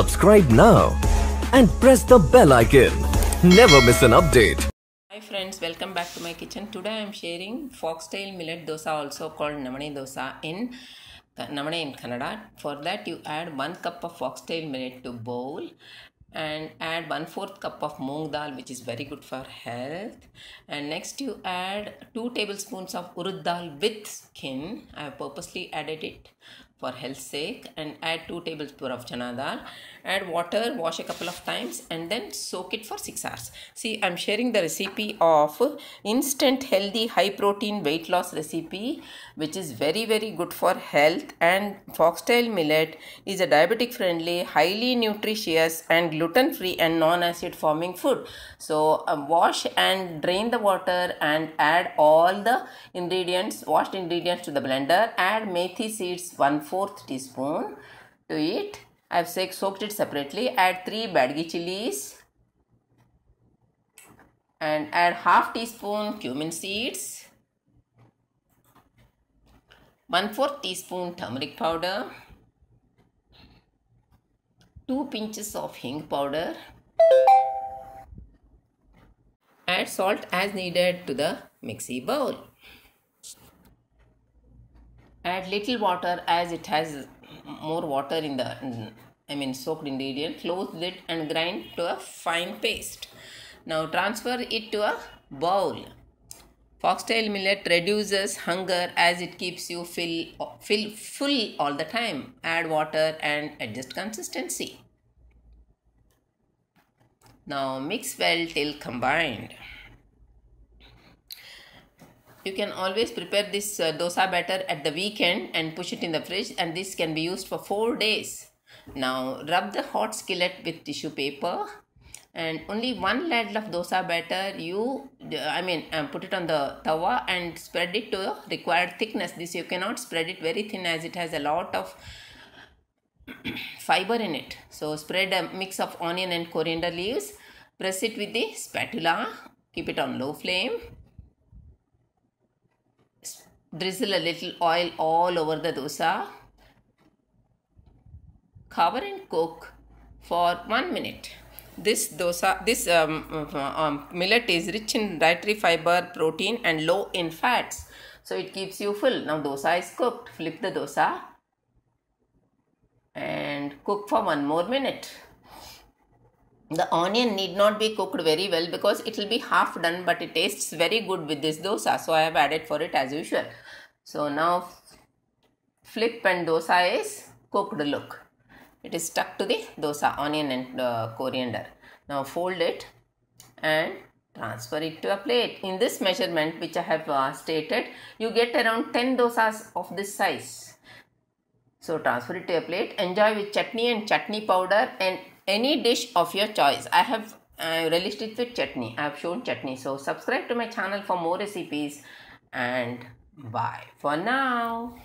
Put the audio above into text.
Subscribe now and press the bell icon. Never miss an update. Hi friends, welcome back to my kitchen. Today I am sharing foxtail millet dosa also called namane dosa in namane in Kannada. For that you add 1 cup of foxtail millet to bowl and add 1 fourth cup of moong dal which is very good for health and next you add 2 tablespoons of urud dal with skin i have purposely added it for health's sake and add 2 tablespoons of chana dal add water wash a couple of times and then soak it for 6 hours see i'm sharing the recipe of instant healthy high protein weight loss recipe which is very very good for health and foxtail millet is a diabetic friendly highly nutritious and gluten free and non acid forming food so uh, wash and drain the water and add all the ingredients washed ingredients to the blender add methi seeds 1 fourth teaspoon to it. I have soaked it separately. Add 3 badgi chilies and add half teaspoon cumin seeds, 1 4 teaspoon turmeric powder, 2 pinches of hing powder. Add salt as needed to the mixy bowl add little water as it has more water in the I mean soaked ingredient close lid and grind to a fine paste now transfer it to a bowl foxtail millet reduces hunger as it keeps you fill, fill full all the time add water and adjust consistency now mix well till combined you can always prepare this uh, dosa batter at the weekend and push it in the fridge and this can be used for 4 days. Now rub the hot skillet with tissue paper and only one ladle of dosa batter you uh, I mean um, put it on the tawa and spread it to required thickness. This you cannot spread it very thin as it has a lot of fiber in it. So spread a mix of onion and coriander leaves. Press it with the spatula. Keep it on low flame drizzle a little oil all over the dosa. Cover and cook for 1 minute. This dosa, this um, uh, um, millet is rich in dietary fiber, protein and low in fats. So it keeps you full. Now dosa is cooked. Flip the dosa and cook for 1 more minute the onion need not be cooked very well because it will be half done but it tastes very good with this dosa so i have added for it as usual so now flip and dosa is cooked look it is stuck to the dosa onion and uh, coriander now fold it and transfer it to a plate in this measurement which i have uh, stated you get around 10 dosas of this size so transfer it to a plate enjoy with chutney and chutney powder and any dish of your choice. I have uh, relished it with chutney. I have shown chutney. So subscribe to my channel for more recipes and bye for now.